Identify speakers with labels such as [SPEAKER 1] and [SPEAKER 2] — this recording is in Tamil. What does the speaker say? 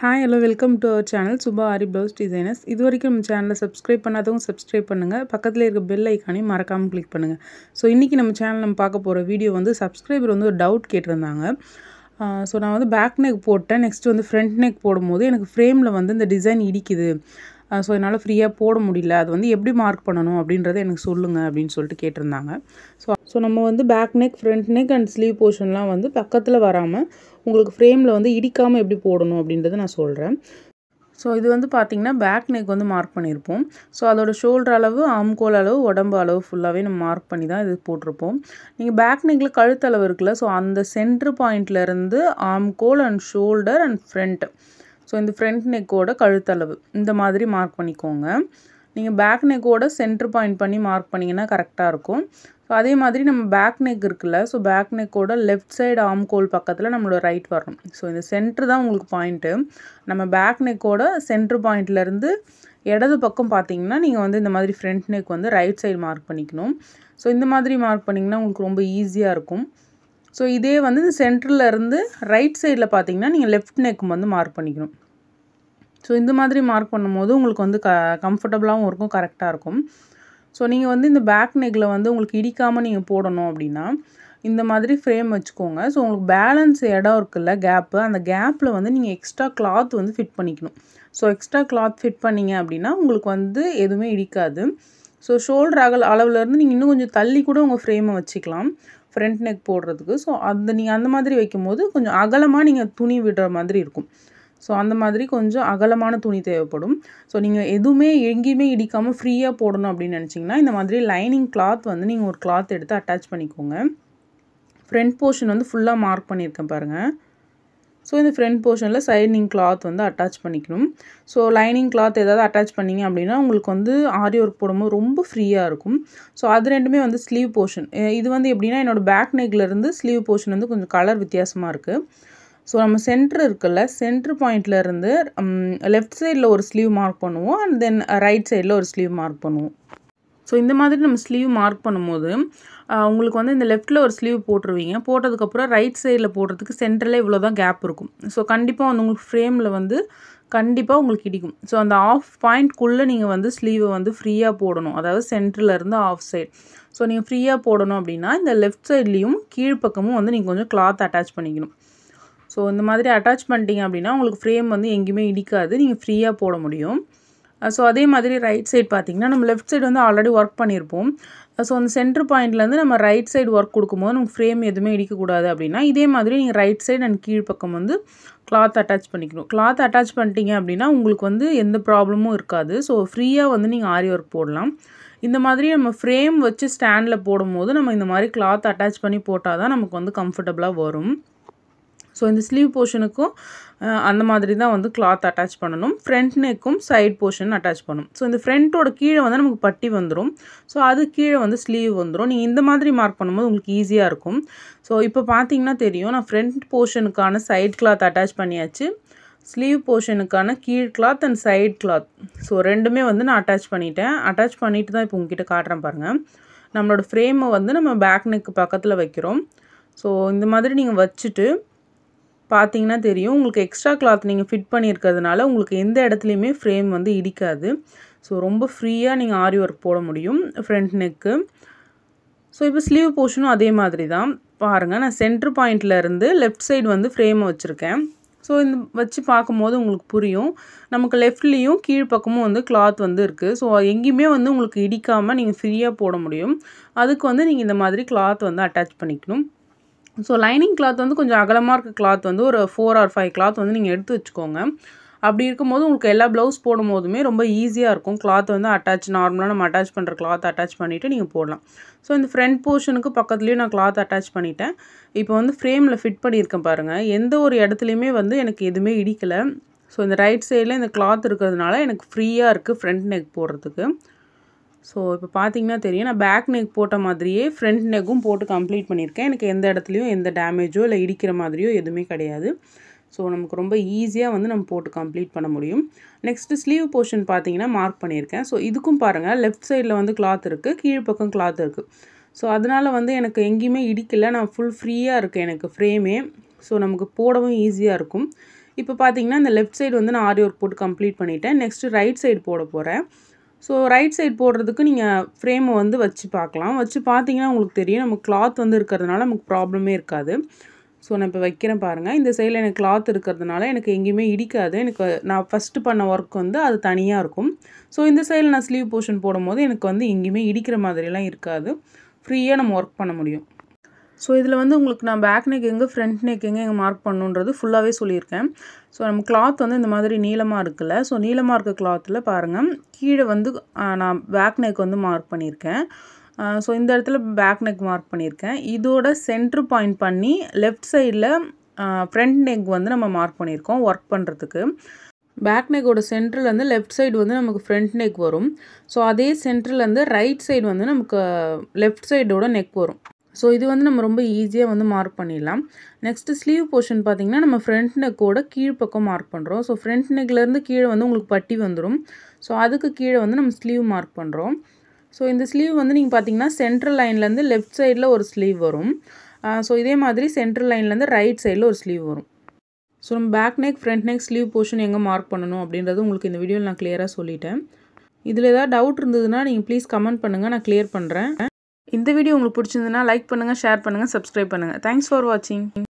[SPEAKER 1] hi hello welcome to our channel Subha Aari blouse designers இது வரைக்கும் நம்ம சேனலை சப்ஸ்கிரைப் பண்ணாதவங்க சப்ஸ்கிரைப் பண்ணுங்கள் பக்கத்தில் இருக்க பெல் ஐக்கானையும் மறக்காமல் கிளிக் பண்ணுங்கள் ஸோ இன்றைக்கி நம்ம சேனல் நம்ம பார்க்க போகிற வீடியோ வந்து சப்ஸ்கிரைபர் வந்து ஒரு டவுட் கேட்டிருந்தாங்க ஸோ நான் வந்து பேக் நெக் போட்டேன் நெக்ஸ்ட் வந்து ஃப்ரண்ட் நெக் போடும்போது எனக்கு ஃப்ரேமில் வந்து இந்த டிசைன் இடிக்குது ஸோ என்னால் ஃப்ரீயாக போட முடியல அது வந்து எப்படி மார்க் பண்ணணும் அப்படின்றத எனக்கு சொல்லுங்கள் அப்படின்னு சொல்லிட்டு கேட்டிருந்தாங்க ஸோ ஸோ நம்ம வந்து back neck front neck and sleeve போர்ஷன்லாம் வந்து பக்கத்தில் வராமல் உங்களுக்கு ஃப்ரேமில் வந்து இடிக்காமல் எப்படி போடணும் அப்படின்றத நான் சொல்கிறேன் ஸோ இது வந்து பார்த்திங்கன்னா பேக் நெக் வந்து மார்க் பண்ணியிருப்போம் ஸோ அதோட ஷோல்டர் அளவு ஆம்கோல் அளவு உடம்பு அளவு ஃபுல்லாகவே நம்ம மார்க் பண்ணி தான் இது போட்டிருப்போம் நீங்கள் பேக் நெக்கில் கழுத்தளவு இருக்குல்ல ஸோ அந்த சென்ட்ரு பாயிண்ட்லேருந்து ஆம்கோல் and shoulder and front so இந்த ஃப்ரண்ட் நெக்கோட கழுத்தளவு இந்த மாதிரி மார்க் பண்ணிக்கோங்க நீங்கள் பேக் நெக்கோட சென்ட்ரு பாயிண்ட் பண்ணி மார்க் பண்ணிங்கன்னா கரெக்டாக இருக்கும் ஸோ அதே மாதிரி நம்ம பேக் நெக் இருக்குல்ல ஸோ பேக் நெக்கோட லெஃப்ட் சைடு ஆம் கோல் பக்கத்தில் நம்மளோட ரைட் வரணும் ஸோ இந்த சென்ட்ரு தான் உங்களுக்கு பாயிண்ட்டு நம்ம பேக் நெக்கோட சென்ட்ரு பாயிண்ட்லேருந்து இடது பக்கம் பார்த்தீங்கன்னா நீங்கள் வந்து இந்த மாதிரி ஃப்ரண்ட் நெக் வந்து ரைட் சைடு மார்க் பண்ணிக்கணும் ஸோ இந்த மாதிரி மார்க் பண்ணிங்கன்னா உங்களுக்கு ரொம்ப ஈஸியாக இருக்கும் ஸோ இதே வந்து இந்த சென்டர்லேருந்து ரைட் சைடில் பார்த்தீங்கன்னா நீங்கள் லெஃப்ட் நெக்கும் வந்து மார்க் பண்ணிக்கணும் ஸோ இந்த மாதிரி மார்க் பண்ணும்போது உங்களுக்கு வந்து க கம்ஃபர்டபுளாகவும் இருக்கும் கரெக்டாக இருக்கும் ஸோ நீங்கள் வந்து இந்த பேக் நெக்கில் வந்து உங்களுக்கு இடிக்காமல் நீங்கள் போடணும் அப்படின்னா இந்த மாதிரி ஃப்ரேம் வச்சுக்கோங்க ஸோ உங்களுக்கு பேலன்ஸ் இடம் இருக்குல்ல கேப்பு அந்த கேப்பில் வந்து நீங்கள் எக்ஸ்ட்ரா கிளாத் வந்து ஃபிட் பண்ணிக்கணும் ஸோ எக்ஸ்ட்ரா கிளாத் ஃபிட் பண்ணிங்க அப்படின்னா உங்களுக்கு வந்து எதுவுமே இடிக்காது ஸோ ஷோல்டர் அகல் அளவுலேருந்து நீங்கள் இன்னும் கொஞ்சம் தள்ளி கூட உங்கள் ஃப்ரேமை வச்சுக்கலாம் ஃப்ரண்ட் நெக் போடுறதுக்கு ஸோ அந்த நீங்கள் அந்த மாதிரி வைக்கும்போது கொஞ்சம் அகலமாக நீங்கள் துணி விடுற மாதிரி இருக்கும் ஸோ அந்த மாதிரி கொஞ்சம் அகலமான துணி தேவைப்படும் ஸோ நீங்கள் எதுவுமே எங்கேயுமே இடிக்காமல் ஃப்ரீயாக போடணும் அப்படின்னு நினச்சிங்கன்னா இந்த மாதிரி லைனிங் கிளாத் வந்து நீங்கள் ஒரு கிளாத் எடுத்து அட்டாச் பண்ணிக்கோங்க ஃப்ரண்ட் போர்ஷன் வந்து ஃபுல்லாக மார்க் பண்ணியிருக்கேன் பாருங்கள் ஸோ இந்த ஃப்ரண்ட் போர்ஷனில் சைடிங் கிளாத் வந்து அட்டாச் பண்ணிக்கணும் ஸோ லைனிங் கிளாத் ஏதாவது அட்டாச் பண்ணிங்க அப்படின்னா உங்களுக்கு வந்து ஆரி ஒர்க் போடும்போது ரொம்ப ஃப்ரீயாக இருக்கும் ஸோ அது ரெண்டுமே வந்து ஸ்லீவ் போர்ஷன் இது வந்து எப்படின்னா என்னோடய பேக் நெக்லேருந்து ஸ்லீவ் போர்ஷன் வந்து கொஞ்சம் கலர் வித்தியாசமாக இருக்குது ஸோ நம்ம சென்ட்ரு இருக்குல்ல சென்ட்ரு பாயிண்ட்லேருந்து லெஃப்ட் சைடில் ஒரு ஸ்லீவ் மார்க் பண்ணுவோம் அண்ட் தென் ரைட் சைடில் ஒரு ஸ்லீவ் மார்க் பண்ணுவோம் ஸோ இந்த மாதிரி நம்ம ஸ்லீவ் மார்க் பண்ணும்போது உங்களுக்கு வந்து இந்த லெஃப்ட்டில் ஒரு ஸ்லீவ் போட்டுருவீங்க போட்டதுக்கப்புறம் ரைட் சைடில் போடுறதுக்கு சென்டரில் இவ்வளோ தான் கேப் இருக்கும் ஸோ கண்டிப்பாக வந்து உங்களுக்கு ஃப்ரேமில் வந்து கண்டிப்பாக உங்களுக்கு கிடைக்கும் ஸோ அந்த ஆஃப் பாயிண்ட்குள்ளே நீங்கள் வந்து ஸ்லீவை வந்து ஃப்ரீயாக போடணும் அதாவது சென்டர்லேருந்து ஆஃப் சைட் ஸோ நீங்கள் ஃப்ரீயாக போடணும் அப்படின்னா இந்த லெஃப்ட் சைட்லேயும் கீழ்ப்பக்கமும் வந்து நீங்கள் கொஞ்சம் கிளாத் அட்டாச் பண்ணிக்கணும் ஸோ இந்த மாதிரி அட்டாச் பண்ணிட்டீங்க அப்படின்னா உங்களுக்கு ஃப்ரேம் வந்து எங்கேயுமே இடிக்காது நீங்கள் ஃப்ரீயாக போட முடியும் ஸோ அதே மாதிரி ரைட் சைடு பார்த்தீங்கன்னா நம்ம லெஃப்ட் சைடு வந்து ஆல்ரெடி ஒர்க் பண்ணியிருப்போம் ஸோ அந்த சென்டர் பாயிண்ட்லேருந்து நம்ம ரைட் சைடு ஒர்க் கொடுக்கும்போது நமக்கு ஃப்ரேம் எதுவுமே இடிக்கக்கூடாது அப்படின்னா இதே மாதிரி நீங்கள் ரைட் சைடு அண்ட் கீழ்ப்பக்கம் வந்து கிளாத் அட்டாச் பண்ணிக்கணும் கிளாத் அட்டாச் பண்ணிட்டீங்க அப்படின்னா உங்களுக்கு வந்து எந்த ப்ராப்ளமும் இருக்காது ஸோ ஃப்ரீயாக வந்து நீங்கள் ஆரி ஒர்க் போடலாம் இந்த மாதிரி நம்ம ஃப்ரேம் வச்சு ஸ்டாண்டில் போடும்போது நம்ம இந்த மாதிரி கிளாத் அட்டாச் பண்ணி போட்டால் தான் நமக்கு வந்து கம்ஃபர்டபுளாக வரும் ஸோ இந்த ஸ்லீவ் போர்ஷனுக்கும் அந்த மாதிரி தான் வந்து கிளாத் அட்டாச் பண்ணணும் ஃப்ரண்ட் நெக்கும் சைட் போர்ஷன் அட்டாச் பண்ணணும் ஸோ இந்த ஃப்ரண்ட்டோட கீழே வந்து நமக்கு பட்டி வந்துடும் ஸோ அது கீழே வந்து ஸ்லீவ் வந்துடும் நீங்கள் இந்த மாதிரி மார்க் பண்ணும்போது உங்களுக்கு ஈஸியாக இருக்கும் ஸோ இப்போ பார்த்தீங்கன்னா தெரியும் நான் ஃப்ரண்ட் போர்ஷனுக்கான சைட் கிளாத் அட்டாச் பண்ணியாச்சு ஸ்லீவ் போர்ஷனுக்கான கீழ் cloth and side cloth so ரெண்டுமே வந்து நான் அட்டாச் பண்ணிட்டேன் அட்டாச் பண்ணிட்டு தான் இப்போ உங்ககிட்ட காட்டுறேன் பாருங்கள் நம்மளோட ஃப்ரேமை வந்து நம்ம பேக் நெக்கு பக்கத்தில் வைக்கிறோம் ஸோ இந்த மாதிரி நீங்கள் வச்சுட்டு பார்த்தீங்கன்னா தெரியும் உங்களுக்கு எக்ஸ்ட்ரா கிளாத் நீங்கள் ஃபிட் பண்ணியிருக்கிறதுனால உங்களுக்கு எந்த இடத்துலையுமே ஃப்ரேம் வந்து இடிக்காது ஸோ ரொம்ப ஃப்ரீயாக நீங்கள் ஆரி ஒர்க் போட முடியும் ஃப்ரண்ட் நெக்கு ஸோ இப்போ ஸ்லீவ் போர்ஷனும் அதே மாதிரி தான் பாருங்கள் நான் சென்ட்ரு பாயிண்ட்லேருந்து இருந்து லெஃப்ட் சைடு வந்து ஃப்ரேமை வச்சுருக்கேன் ஸோ இந்த வச்சு பார்க்கும்போது உங்களுக்கு புரியும் நமக்கு லெஃப்ட்லேயும் கீழ்ப்பக்கமும் வந்து கிளாத் வந்து இருக்குது ஸோ எங்கேயுமே வந்து உங்களுக்கு இடிக்காமல் நீங்கள் ஃப்ரீயாக போட முடியும் அதுக்கு வந்து நீங்கள் இந்த மாதிரி கிளாத் வந்து அட்டாச் பண்ணிக்கணும் ஸோ லைனிங் கிளாத் வந்து கொஞ்சம் அகலமாக இருக்க கிளாத் வந்து ஒரு ஃபோர் ஆர் ஃபைவ் கிளாத் வந்து நீங்கள் எடுத்து வச்சுக்கோங்க அப்படி இருக்கும்போது உங்களுக்கு எல்லா ப்ளவுஸ் போடும் ரொம்ப ஈஸியாக இருக்கும் கிளாத் வந்து அட்டாச் நார்மலாக நம்ம அட்டாச் பண்ணுற கிளாத் அட்டாச் பண்ணிவிட்டு நீங்கள் போடலாம் ஸோ இந்த ஃப்ரண்ட் போர்ஷனுக்கு பக்கத்துலேயும் நான் கிளாத் அட்டாச் பண்ணிட்டேன் இப்போ வந்து ஃப்ரேமில் ஃபிட் பண்ணியிருக்கேன் பாருங்கள் எந்த ஒரு இடத்துலையுமே வந்து எனக்கு எதுவுமே இடிக்கலை ஸோ இந்த ரைட் சைடில் இந்த கிளாத் இருக்கிறதுனால எனக்கு ஃப்ரீயாக இருக்குது ஃப்ரண்ட் நெக் போடுறதுக்கு ஸோ இப்போ பார்த்தீங்கன்னா தெரியும் நான் பேக் நெக் போட்ட மாதிரியே ஃப்ரண்ட் நெக்கும் போட்டு கம்ப்ளீட் பண்ணியிருக்கேன் எனக்கு எந்த இடத்துலையும் எந்த டேமேஜோ இல்லை இடிக்கிற மாதிரியோ எதுவுமே கிடையாது ஸோ நமக்கு ரொம்ப ஈஸியாக வந்து நம்ம போட்டு கம்ப்ளீட் பண்ண முடியும் நெக்ஸ்ட்டு ஸ்லீவ் போர்ஷன் பார்த்தீங்கன்னா மார்க் பண்ணியிருக்கேன் ஸோ இதுக்கும் பாருங்கள் லெஃப்ட் சைடில் வந்து கிளாத் இருக்குது பக்கம் கிளாத் இருக்குது ஸோ அதனால் வந்து எனக்கு எங்கேயுமே இடிக்கலை நான் ஃபுல் ஃப்ரீயாக இருக்கேன் எனக்கு ஃப்ரேமே ஸோ நமக்கு போடவும் ஈஸியாக இருக்கும் இப்போ பார்த்தீங்கன்னா இந்த லெஃப்ட் சைடு வந்து நான் ஆரி ஒர்க் e போட்டு கம்ப்ளீட் பண்ணிவிட்டேன் நெக்ஸ்ட்டு ரைட் சைடு போட போகிறேன் ஸோ ரைட் சைட் போடுறதுக்கு நீங்கள் ஃப்ரேமை வந்து வச்சு பார்க்கலாம் வச்சு பார்த்தீங்கன்னா உங்களுக்கு தெரியும் நமக்கு கிளாத் வந்து இருக்கிறதுனால நமக்கு ப்ராப்ளமே இருக்காது ஸோ நான் இப்போ வைக்கிறேன் பாருங்கள் இந்த சைடில் எனக்கு கிளாத் இருக்கிறதுனால எனக்கு எங்கேயுமே இடிக்காது எனக்கு நான் ஃபஸ்ட்டு பண்ண ஒர்க் வந்து அது தனியாக இருக்கும் ஸோ இந்த சைடில் நான் ஸ்லீவ் போர்ஷன் போடும்போது எனக்கு வந்து எங்கேயுமே இடிக்கிற மாதிரிலாம் இருக்காது ஃப்ரீயாக நம்ம ஒர்க் பண்ண முடியும் ஸோ இதில் வந்து உங்களுக்கு நான் பேக் நெக் எங்கே ஃப்ரண்ட் நெக் எங்கே எங்கே மார்க் பண்ணுன்றது ஃபுல்லாகவே சொல்லியிருக்கேன் ஸோ நம்ம கிளாத் வந்து இந்த மாதிரி நீளமாக இருக்குல்ல ஸோ நீளமாக இருக்க கிளாத்தில் பாருங்கள் கீழே வந்து நான் பேக் நெக் வந்து மார்க் பண்ணியிருக்கேன் ஸோ இந்த இடத்துல பேக் நெக் மார்க் பண்ணியிருக்கேன் இதோட சென்ட்ரு பாயிண்ட் பண்ணி லெஃப்ட் சைடில் ஃப்ரண்ட் நெக் வந்து நம்ம மார்க் பண்ணியிருக்கோம் ஒர்க் பண்ணுறதுக்கு பேக் நெக்கோட சென்ட்ருலேருந்து லெஃப்ட் சைடு வந்து நமக்கு ஃப்ரண்ட் நெக் வரும் ஸோ அதே சென்ட்ருலேருந்து ரைட் சைடு வந்து நமக்கு லெஃப்ட் சைடோட நெக் வரும் ஸோ இது வந்து நம்ம ரொம்ப ஈஸியாக வந்து மார்க் பண்ணிடலாம் நெக்ஸ்ட்டு ஸ்லீவ் போர்ஷன் பார்த்திங்கன்னா நம்ம ஃப்ரண்ட் நெக்கோட கீழ்ப்பக்கம் மார்க் பண்ணுறோம் ஸோ ஃப்ரண்ட் நெக்லேருந்து கீழே வந்து உங்களுக்கு பட்டி வந்துடும் ஸோ அதுக்கு கீழே வந்து நம்ம ஸ்லீவ் மார்க் பண்ணுறோம் ஸோ இந்த ஸ்லீவ் வந்து நீங்கள் பார்த்தீங்கன்னா சென்ட்ரல் லைன்லேருந்து லெஃப்ட் சைடில் ஒரு ஸ்லீவ் வரும் ஸோ இதே மாதிரி சென்ட்ரல் லைன்லேருந்து ரைட் சைடில் ஒரு ஸ்லீவ் வரும் ஸோ நம்ம back neck front neck sleeve portion எங்கே மார்க் பண்ணணும் அப்படின்றது உங்களுக்கு இந்த வீடியோவில் நான் கிளியராக சொல்லிட்டேன் இதில் ஏதாவது டவுட் இருந்ததுன்னா நீங்கள் ப்ளீஸ் கமெண்ட் பண்ணுங்கள் நான் கிளியர் பண்ணுறேன் இந்த வீடியோ உங்களுக்கு பிடிச்சிருந்ததுன்னா லைக் பண்ணுங்கள் ஷேர் பண்ணுங்கள் சப்ஸ்கிரைப் பண்ணுங்கள் தேங்க்ஸ் ஃபார் வாட்சிங்